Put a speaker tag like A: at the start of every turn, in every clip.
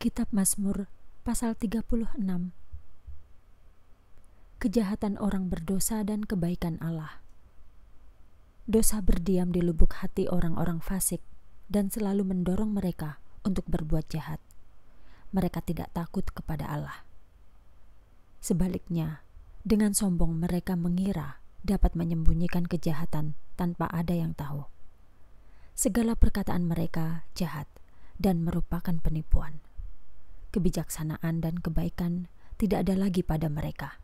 A: Kitab Mazmur pasal 36 Kejahatan orang berdosa dan kebaikan Allah Dosa berdiam di lubuk hati orang-orang fasik dan selalu mendorong mereka untuk berbuat jahat. Mereka tidak takut kepada Allah. Sebaliknya, dengan sombong mereka mengira dapat menyembunyikan kejahatan tanpa ada yang tahu. Segala perkataan mereka jahat dan merupakan penipuan kebijaksanaan, dan kebaikan tidak ada lagi pada mereka.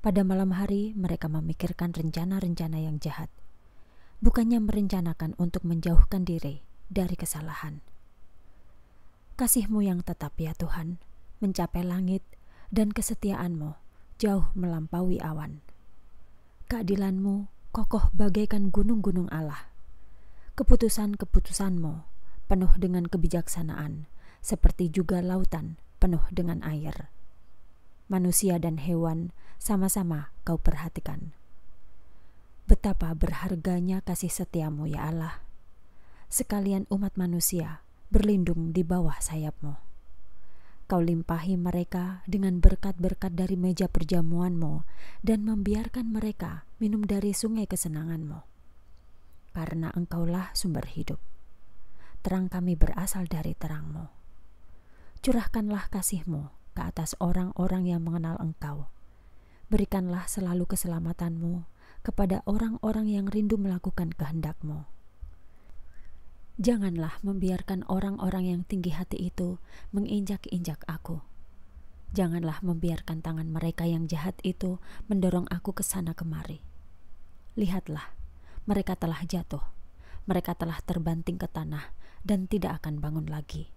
A: Pada malam hari, mereka memikirkan rencana-rencana yang jahat, bukannya merencanakan untuk menjauhkan diri dari kesalahan. Kasihmu yang tetap, ya Tuhan, mencapai langit, dan kesetiaanmu jauh melampaui awan. Keadilanmu kokoh bagaikan gunung-gunung Allah. Keputusan-keputusanmu penuh dengan kebijaksanaan seperti juga lautan penuh dengan air. Manusia dan hewan sama-sama kau perhatikan. Betapa berharganya kasih setiamu ya Allah. Sekalian umat manusia berlindung di bawah sayapmu. Kau limpahi mereka dengan berkat-berkat dari meja perjamuanmu dan membiarkan mereka minum dari sungai kesenanganmu. Karena engkaulah sumber hidup. Terang kami berasal dari terangmu. Curahkanlah kasihmu ke atas orang-orang yang mengenal Engkau. Berikanlah selalu keselamatanmu kepada orang-orang yang rindu melakukan kehendakmu. Janganlah membiarkan orang-orang yang tinggi hati itu menginjak-injak aku. Janganlah membiarkan tangan mereka yang jahat itu mendorong aku ke sana kemari. Lihatlah, mereka telah jatuh, mereka telah terbanting ke tanah dan tidak akan bangun lagi.